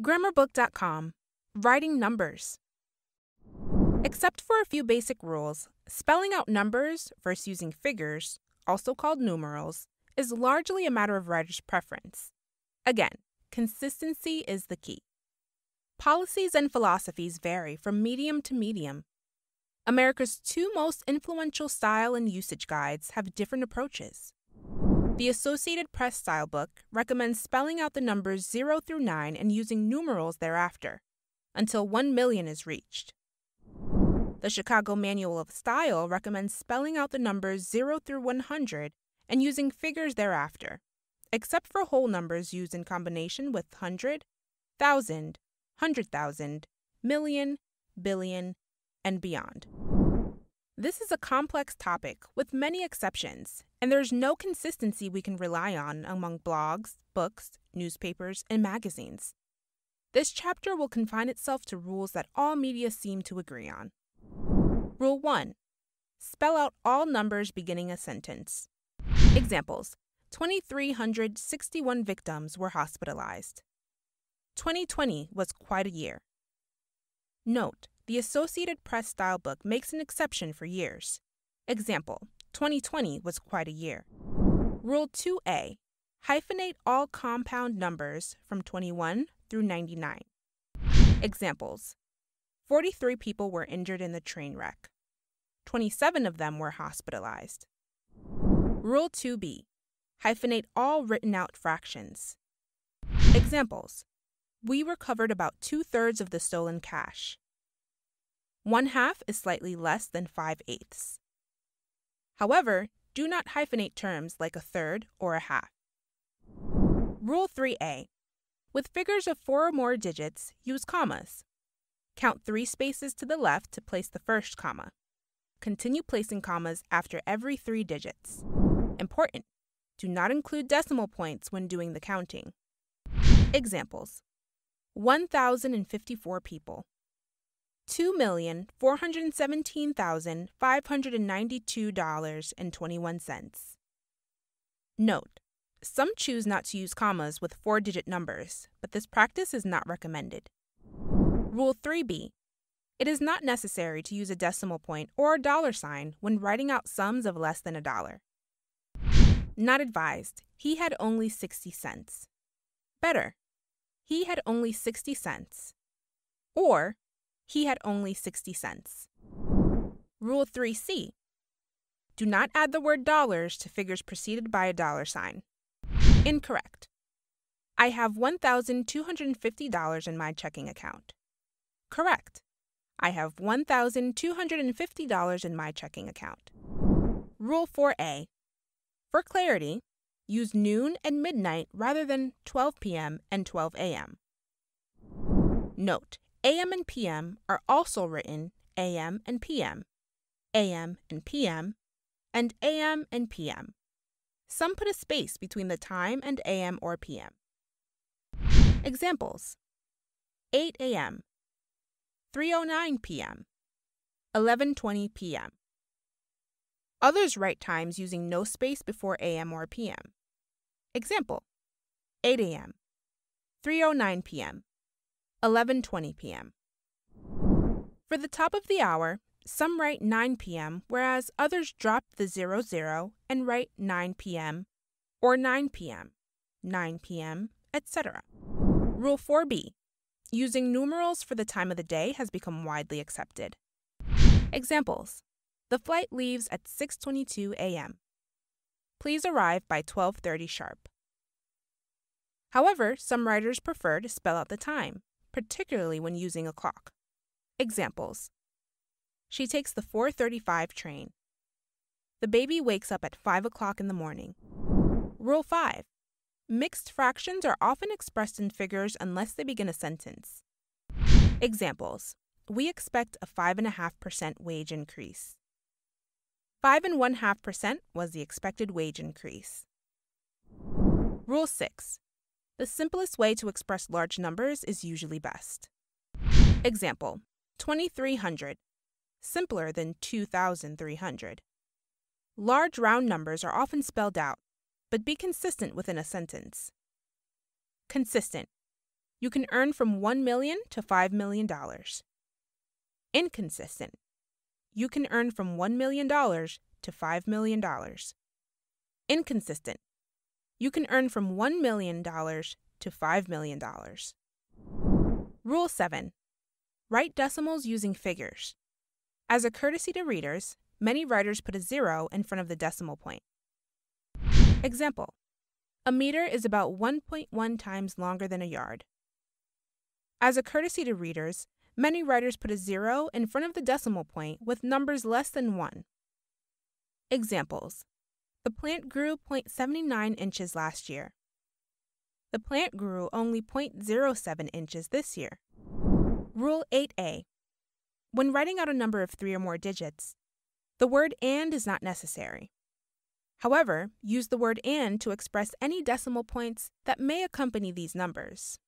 Grammarbook.com Writing Numbers Except for a few basic rules, spelling out numbers versus using figures, also called numerals, is largely a matter of writer's preference. Again, consistency is the key. Policies and philosophies vary from medium to medium. America's two most influential style and usage guides have different approaches. The Associated Press style book recommends spelling out the numbers 0 through 9 and using numerals thereafter until 1 million is reached. The Chicago Manual of Style recommends spelling out the numbers 0 through 100 and using figures thereafter, except for whole numbers used in combination with hundred, thousand, hundred thousand, million, billion, and beyond. This is a complex topic with many exceptions, and there's no consistency we can rely on among blogs, books, newspapers, and magazines. This chapter will confine itself to rules that all media seem to agree on. Rule 1 Spell out all numbers beginning a sentence. Examples 2,361 victims were hospitalized. 2020 was quite a year. Note the Associated Press style book makes an exception for years. Example 2020 was quite a year. Rule 2a hyphenate all compound numbers from 21 through 99. Examples 43 people were injured in the train wreck, 27 of them were hospitalized. Rule 2b hyphenate all written out fractions. Examples We recovered about two thirds of the stolen cash. One half is slightly less than 5 eighths. However, do not hyphenate terms like a third or a half. Rule 3a. With figures of four or more digits, use commas. Count three spaces to the left to place the first comma. Continue placing commas after every three digits. Important! Do not include decimal points when doing the counting. Examples 1,054 people. $2,417,592.21. Note, some choose not to use commas with four digit numbers, but this practice is not recommended. Rule 3b It is not necessary to use a decimal point or a dollar sign when writing out sums of less than a dollar. Not advised, he had only 60 cents. Better, he had only 60 cents. Or, he had only 60 cents. Rule 3C Do not add the word dollars to figures preceded by a dollar sign. Incorrect. I have $1,250 in my checking account. Correct. I have $1,250 in my checking account. Rule 4A For clarity, use noon and midnight rather than 12 p.m. and 12 a.m. Note AM and PM are also written AM and PM, AM and PM, and AM and PM. Some put a space between the time and AM or PM. Examples 8 a.m., 3:09 p.m., 11:20 p.m. Others write times using no space before a.m. or p.m. Example: 8 a.m., 3:09 p.m., 11:20 p.m. For the top of the hour, some write 9 p.m., whereas others drop the 00 and write 9 p.m. or 9 p.m., 9 p.m., etc. Rule 4b. Using numerals for the time of the day has become widely accepted. Examples. The flight leaves at 6:22 a.m. Please arrive by 12:30 sharp. However, some writers prefer to spell out the time, particularly when using a clock. Examples. She takes the 435 train. The baby wakes up at 5 o'clock in the morning. Rule 5. Mixed fractions are often expressed in figures unless they begin a sentence. Examples. We expect a 5.5% wage increase. 5.5% was the expected wage increase. Rule 6. The simplest way to express large numbers is usually best. Example 2300, simpler than 2300. Large round numbers are often spelled out, but be consistent within a sentence. Consistent. You can earn from $1 million to $5 million. Inconsistent. You can earn from $1 million to $5 million. Inconsistent you can earn from $1 million to $5 million. Rule 7 Write decimals using figures. As a courtesy to readers, many writers put a zero in front of the decimal point. Example A meter is about 1.1 times longer than a yard. As a courtesy to readers, many writers put a zero in front of the decimal point with numbers less than one. Examples the plant grew 0.79 inches last year. The plant grew only 0.07 inches this year. Rule 8a When writing out a number of three or more digits, the word and is not necessary. However, use the word and to express any decimal points that may accompany these numbers.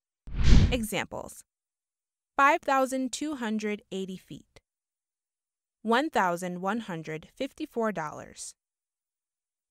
Examples 5,280 feet, $1,154.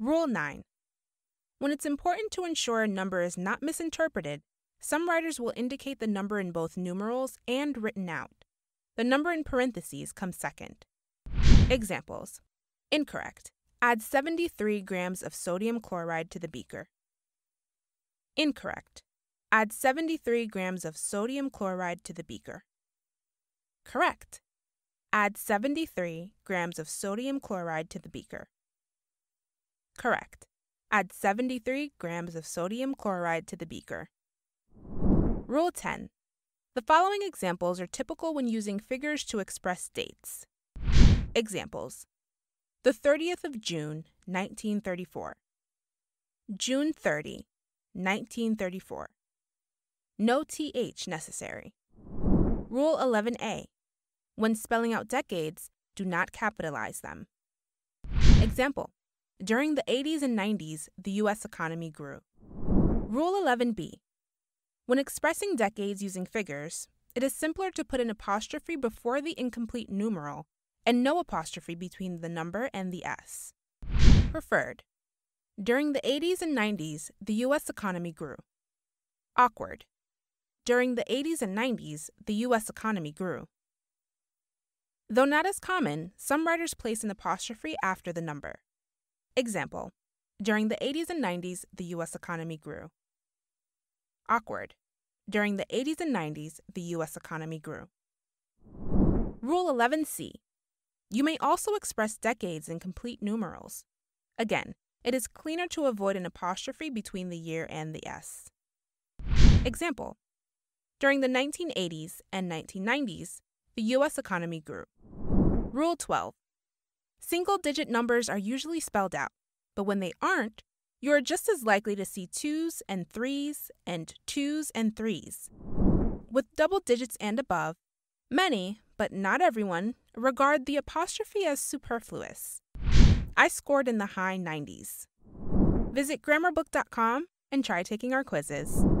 Rule 9 When it's important to ensure a number is not misinterpreted, some writers will indicate the number in both numerals and written out. The number in parentheses comes second. Examples Incorrect. Add 73 grams of sodium chloride to the beaker. Incorrect. Add 73 grams of sodium chloride to the beaker. Correct. Add 73 grams of sodium chloride to the beaker. Correct. Add 73 grams of sodium chloride to the beaker. Rule 10. The following examples are typical when using figures to express dates. Examples The 30th of June, 1934. June 30, 1934. No TH necessary. Rule 11a. When spelling out decades, do not capitalize them. Example during the 80s and 90s, the U.S. economy grew. Rule 11b When expressing decades using figures, it is simpler to put an apostrophe before the incomplete numeral and no apostrophe between the number and the S. Preferred During the 80s and 90s, the U.S. economy grew. Awkward During the 80s and 90s, the U.S. economy grew. Though not as common, some writers place an apostrophe after the number. Example During the 80s and 90s, the U.S. economy grew. Awkward. During the 80s and 90s, the U.S. economy grew. Rule 11c. You may also express decades in complete numerals. Again, it is cleaner to avoid an apostrophe between the year and the S. Example During the 1980s and 1990s, the U.S. economy grew. Rule 12 Single digit numbers are usually spelled out, but when they aren't, you are just as likely to see twos and threes and twos and threes. With double digits and above, many, but not everyone, regard the apostrophe as superfluous. I scored in the high 90s. Visit grammarbook.com and try taking our quizzes.